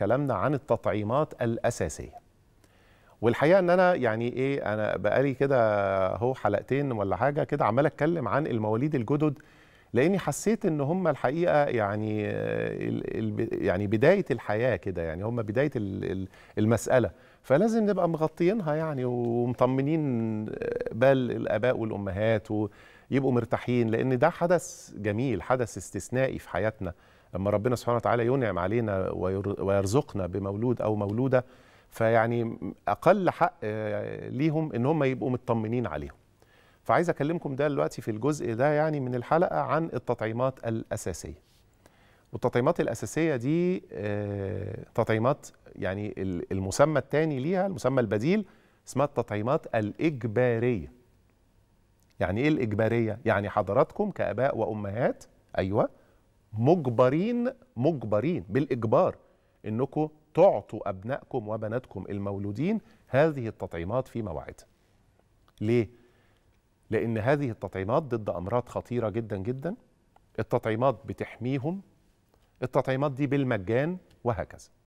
كلامنا عن التطعيمات الاساسيه والحقيقه ان انا يعني ايه انا بقالي كده هو حلقتين ولا حاجه كده عمال اتكلم عن المواليد الجدد لاني حسيت ان هم الحقيقه يعني يعني بدايه الحياه كده يعني هم بدايه المساله فلازم نبقى مغطينها يعني ومطمنين بال الاباء والامهات ويبقوا مرتاحين لان ده حدث جميل حدث استثنائي في حياتنا لما ربنا سبحانه وتعالى ينعم علينا ويرزقنا بمولود او مولوده فيعني اقل حق ليهم ان هم يبقوا مطمنين عليهم فعايز اكلمكم ده دلوقتي في الجزء ده يعني من الحلقه عن التطعيمات الاساسيه والتطعيمات الاساسيه دي آه، تطعيمات يعني المسمى الثاني ليها المسمى البديل اسمها التطعيمات الاجباريه يعني ايه الاجباريه يعني حضراتكم كاباء وامهات ايوه مجبرين مجبرين بالاجبار انكم تعطوا ابنائكم وبناتكم المولودين هذه التطعيمات في مواعيدها ليه لأن هذه التطعيمات ضد أمراض خطيرة جدا جدا التطعيمات بتحميهم التطعيمات دي بالمجان وهكذا